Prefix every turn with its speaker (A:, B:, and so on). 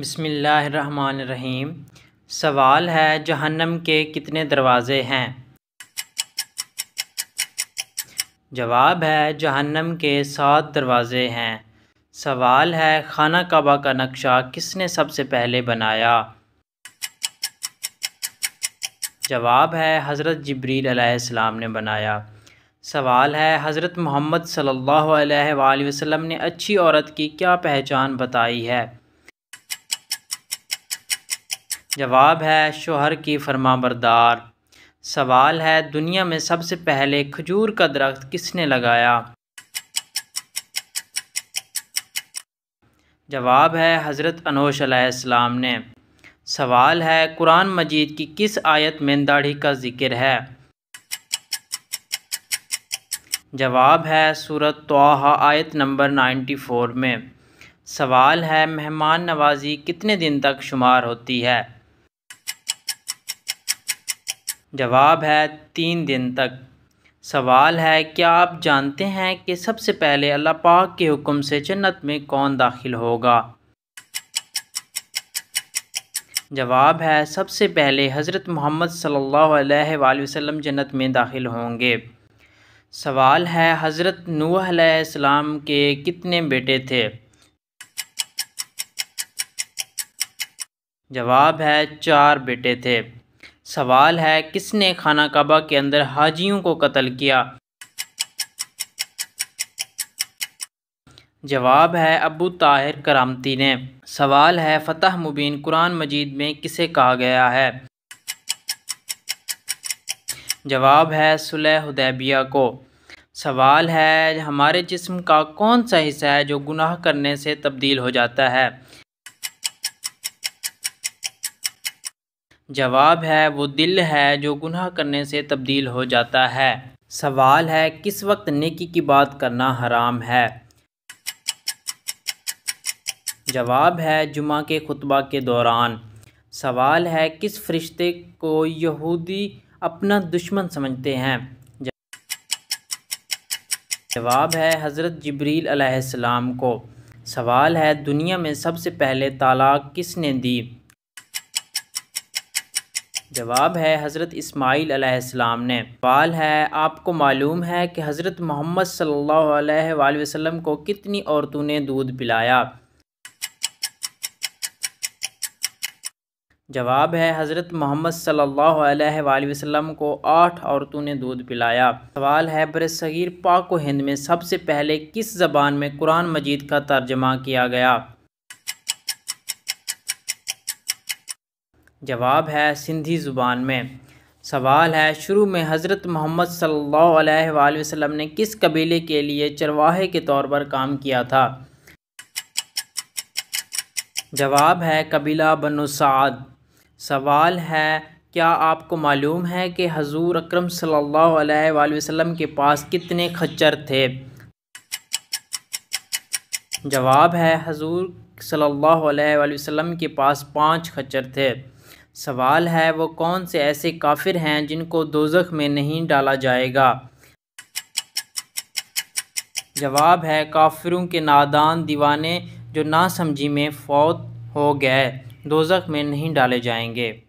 A: बसमीम सवाल है जहन्नम के कितने दरवाज़े हैं जवाब है जहन्नम के सात दरवाज़े हैं सवाल है खाना काबा का नक्शा किसने सबसे पहले बनाया जवाब है हज़रत जबरील अलैहिस्सलाम ने बनाया सवाल है हज़रत मोहम्मद सल्लल्लाहु अलैहि वसल्लम ने अच्छी औरत की क्या पहचान बताई है जवाब है शोहर की फरमाबरदार सवाल है दुनिया में सबसे पहले खजूर का दरख्त किसने लगाया जवाब है हज़रत अनोश अलैहिस्सलाम ने सवाल है कुरान मजीद की किस आयत में दाढ़ी का ज़िक्र है जवाब है सूरत तोहा आयत नंबर 94 में सवाल है मेहमान नवाजी कितने दिन तक शुमार होती है जवाब है तीन दिन तक सवाल है क्या आप जानते हैं कि सबसे पहले अल्लाह पाक के हुक्म से जन्नत में कौन दाखिल होगा जवाब है सबसे पहले हज़रत मोहम्मद सल्लल्लाहु अलैहि वसल्लम जन्नत में दाखिल होंगे सवाल है हज़रत नूह के कितने बेटे थे जवाब है चार बेटे थे सवाल है किसने खाना काबा के अंदर हाजियों को कत्ल किया जवाब है अबू ताहिर करामती ने सवाल है फ़तह मुबीन कुरान मजीद में किसे कहा गया है जवाब है सुलह हुदैबिया को सवाल है हमारे जिस्म का कौन सा हिस्सा है जो गुनाह करने से तब्दील हो जाता है जवाब है वो दिल है जो गुनाह करने से तब्दील हो जाता है सवाल है किस वक्त नेकी की बात करना हराम है जवाब है जुमा के खुतबा के दौरान सवाल है किस फरिश्ते को यहूदी अपना दुश्मन समझते हैं जवाब है हज़रत जबरील अलैहिस्सलाम को सवाल है दुनिया में सबसे पहले तालाक किसने दी जवाब है हज़रत इस्माईल अलैहिस्सलाम ने सवाल है आपको मालूम है कि हज़रत मोहम्मद सल्लल्लाहु अलैहि वसल्लम को कितनी औरतों ने दूध पिलाया जवाब है हज़रत मोहम्मद सल्लल्लाहु अलैहि वसल्लम को आठ औरतों ने दूध पिलाया सवाल है बरसग़ीर पाक हिंद में सबसे पहले किस ज़बान में कुरान मजीद का तर्जमा किया गया जवाब है सिंधी ज़ुबान में सवाल है शुरू में हज़रत मोहम्मद सल्लल्लाहु अलैहि वसल्लम ने किस कबीले के लिए चरवाहे के तौर पर काम किया था जवाब है कबीला बनु साद सवाल है क्या आपको मालूम है कि हजूर अक्रम सल्ला वसम के पास कितने खच्चर थे जवाब है हजूर सल्ला वसम के पास पाँच खच्चर थे सवाल है वो कौन से ऐसे काफिर हैं जिनको दोजख में नहीं डाला जाएगा जवाब है काफिरों के नादान दीवाने जो नासमझी में फौत हो गए दोजख में नहीं डाले जाएंगे